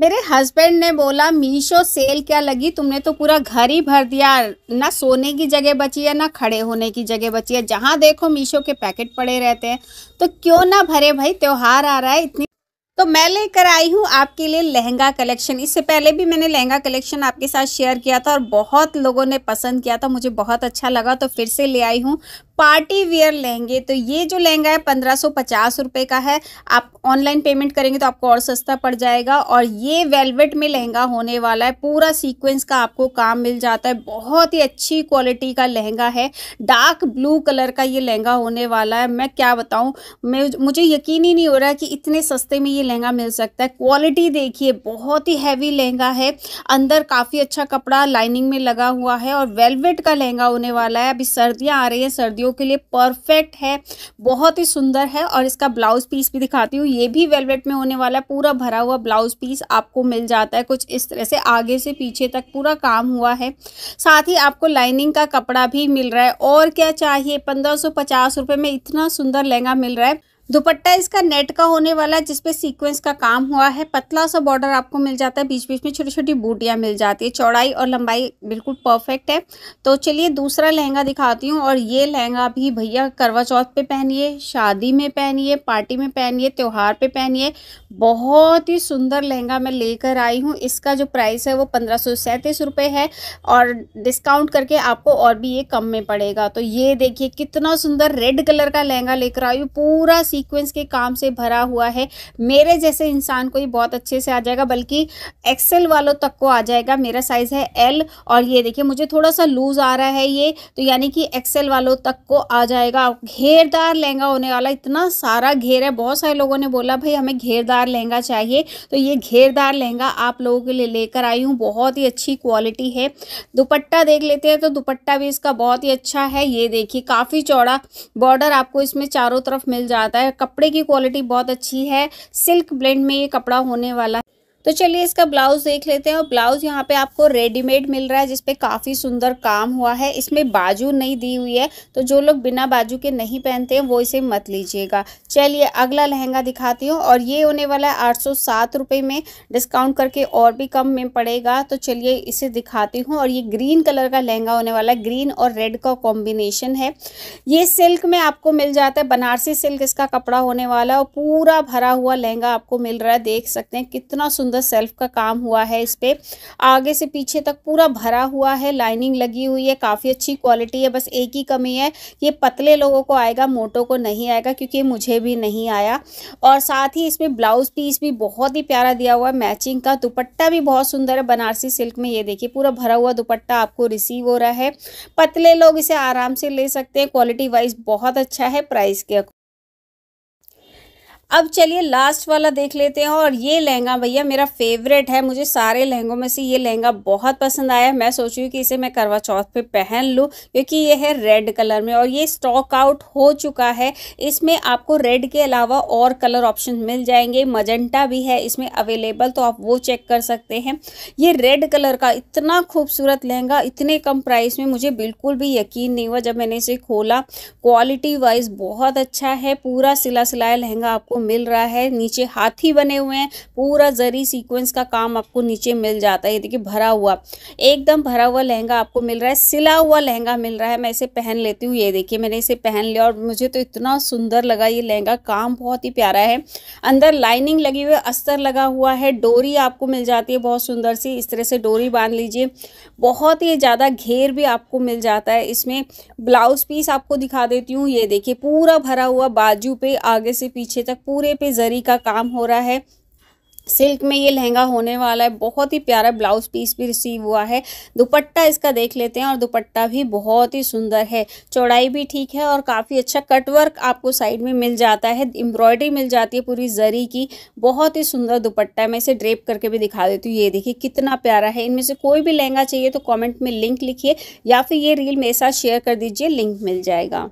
मेरे हस्बैंड ने बोला मीशो सेल क्या लगी तुमने तो पूरा घर ही भर दिया ना सोने की जगह बची है ना खड़े होने की जगह बची है जहाँ देखो मीशो के पैकेट पड़े रहते हैं तो क्यों ना भरे भाई त्यौहार आ रहा है इतनी तो मैं लेकर आई हूँ आपके लिए लहंगा कलेक्शन इससे पहले भी मैंने लहंगा कलेक्शन आपके साथ शेयर किया था और बहुत लोगों ने पसंद किया था मुझे बहुत अच्छा लगा तो फिर से ले आई हूँ पार्टी वियर लेंगे तो ये जो लहंगा है पंद्रह सौ पचास रुपये का है आप ऑनलाइन पेमेंट करेंगे तो आपको और सस्ता पड़ जाएगा और ये वेलवेट में लहंगा होने वाला है पूरा सीक्वेंस का आपको काम मिल जाता है बहुत ही अच्छी क्वालिटी का लहंगा है डार्क ब्लू कलर का ये लहंगा होने वाला है मैं क्या बताऊँ मैं मुझे यकीन ही नहीं हो रहा कि इतने सस्ते में ये लहंगा मिल सकता है क्वालिटी देखिए बहुत ही हैवी लहंगा है अंदर काफ़ी अच्छा कपड़ा लाइनिंग में लगा हुआ है और वेलवेट का लहंगा होने वाला है अभी सर्दियाँ आ रही है सर्दी शादियों के लिए परफेक्ट है बहुत ही सुंदर है और इसका ब्लाउज पीस भी दिखाती हूँ ये भी वेलवेट में होने वाला है पूरा भरा हुआ ब्लाउज पीस आपको मिल जाता है कुछ इस तरह से आगे से पीछे तक पूरा काम हुआ है साथ ही आपको लाइनिंग का कपड़ा भी मिल रहा है और क्या चाहिए पंद्रह सौ में इतना सुंदर लहंगा मिल रहा है दुपट्टा इसका नेट का होने वाला है जिसपे सीक्वेंस का काम हुआ है पतला सा बॉर्डर आपको मिल जाता है बीच बीच में छोटी छोटी बूटियाँ मिल जाती है चौड़ाई और लंबाई बिल्कुल परफेक्ट है तो चलिए दूसरा लहंगा दिखाती हूँ और ये लहंगा भी भैया करवा चौथ पे पहनिए शादी में पहनिए पार्टी में पहनिए त्यौहार पर पहनिए बहुत ही सुंदर लहंगा मैं लेकर आई हूँ इसका जो प्राइस है वो पंद्रह सौ है और डिस्काउंट करके आपको और भी ये कम में पड़ेगा तो ये देखिए कितना सुंदर रेड कलर का लहंगा लेकर आई हूँ पूरा सीक्वेंस के काम से भरा हुआ है मेरे जैसे इंसान को ये बहुत अच्छे से आ जाएगा बल्कि एक्सेल वालों तक को आ जाएगा मेरा साइज़ है एल और ये देखिए मुझे थोड़ा सा लूज़ आ रहा है ये तो यानी कि एक्सेल वालों तक को आ जाएगा घेरदार लहंगा होने वाला इतना सारा घेर है बहुत सारे लोगों ने बोला भाई हमें घेरदार लहंगा चाहिए तो ये घेरदार लहंगा आप लोगों के लिए लेकर आई हूँ बहुत ही अच्छी क्वालिटी है दुपट्टा देख लेते हैं तो दुपट्टा भी इसका बहुत ही अच्छा है ये देखिए काफ़ी चौड़ा बॉर्डर आपको इसमें चारों तरफ मिल जाता है है कपड़े की क्वालिटी बहुत अच्छी है सिल्क ब्लेंड में ये कपड़ा होने वाला है तो चलिए इसका ब्लाउज देख लेते हैं और ब्लाउज यहाँ पे आपको रेडीमेड मिल रहा है जिसपे काफ़ी सुंदर काम हुआ है इसमें बाजू नहीं दी हुई है तो जो लोग बिना बाजू के नहीं पहनते हैं वो इसे मत लीजिएगा चलिए अगला लहंगा दिखाती हूँ और ये होने वाला है आठ सौ में डिस्काउंट करके और भी कम में पड़ेगा तो चलिए इसे दिखाती हूँ और ये ग्रीन कलर का लहंगा होने वाला है ग्रीन और रेड का कॉम्बिनेशन है ये सिल्क में आपको मिल जाता है बनारसी सिल्क इसका कपड़ा होने वाला है और पूरा भरा हुआ लहंगा आपको मिल रहा है देख सकते हैं कितना सुंदर सुंदर सेल्फ का काम हुआ है इस पर आगे से पीछे तक पूरा भरा हुआ है लाइनिंग लगी हुई है काफ़ी अच्छी क्वालिटी है बस एक ही कमी है ये पतले लोगों को आएगा मोटो को नहीं आएगा क्योंकि मुझे भी नहीं आया और साथ ही इसमें ब्लाउज पीस भी बहुत ही प्यारा दिया हुआ है मैचिंग का दुपट्टा भी बहुत सुंदर है बनारसी सिल्क में ये देखिए पूरा भरा हुआ दुपट्टा आपको रिसीव हो रहा है पतले लोग इसे आराम से ले सकते हैं क्वालिटी वाइज बहुत अच्छा है प्राइस के अब चलिए लास्ट वाला देख लेते हैं और ये लहंगा भैया मेरा फेवरेट है मुझे सारे लहंगों में से ये लहंगा बहुत पसंद आया मैं सोच रही हूँ कि इसे मैं करवा चौथ पे पहन लूँ क्योंकि ये है रेड कलर में और ये स्टॉक आउट हो चुका है इसमें आपको रेड के अलावा और कलर ऑप्शन मिल जाएंगे मजेंटा भी है इसमें अवेलेबल तो आप वो चेक कर सकते हैं ये रेड कलर का इतना खूबसूरत लहंगा इतने कम प्राइस में मुझे बिल्कुल भी यकीन नहीं हुआ जब मैंने इसे खोला क्वालिटी वाइज बहुत अच्छा है पूरा सिला सिलाया लहंगा आपको मिल रहा है नीचे हाथी बने हुए हैं पूरा जरी सीक्वेंस का काम आपको नीचे मिल जाता है ये देखिए भरा हुआ एकदम भरा हुआ लहंगा आपको मिल रहा है सिला हुआ लहंगा मिल रहा है मैं इसे पहन लेती हूँ ये देखिए मैंने इसे पहन लिया और मुझे तो इतना सुंदर लगा ये लहंगा काम बहुत ही प्यारा है अंदर लाइनिंग लगी हुई अस्तर लगा हुआ है डोरी आपको मिल जाती है बहुत सुंदर सी इस तरह से डोरी बांध लीजिए बहुत ही ज़्यादा घेर भी आपको मिल जाता है इसमें ब्लाउज पीस आपको दिखा देती हूँ ये देखिए पूरा भरा हुआ बाजू पे आगे से पीछे तक पूरे पे जरी का काम हो रहा है सिल्क में ये लहंगा होने वाला है बहुत ही प्यारा ब्लाउज पीस भी रिसीव हुआ है दुपट्टा इसका देख लेते हैं और दुपट्टा भी बहुत ही सुंदर है चौड़ाई भी ठीक है और काफ़ी अच्छा कटवर्क आपको साइड में मिल जाता है एम्ब्रॉयडरी मिल जाती है पूरी जरी की बहुत ही सुंदर दुपट्टा है मैं इसे ड्रेप करके भी दिखा देती हूँ ये देखिए कितना प्यारा है इनमें से कोई भी लहंगा चाहिए तो कॉमेंट में लिंक लिखिए या फिर ये रील मेरे साथ शेयर कर दीजिए लिंक मिल जाएगा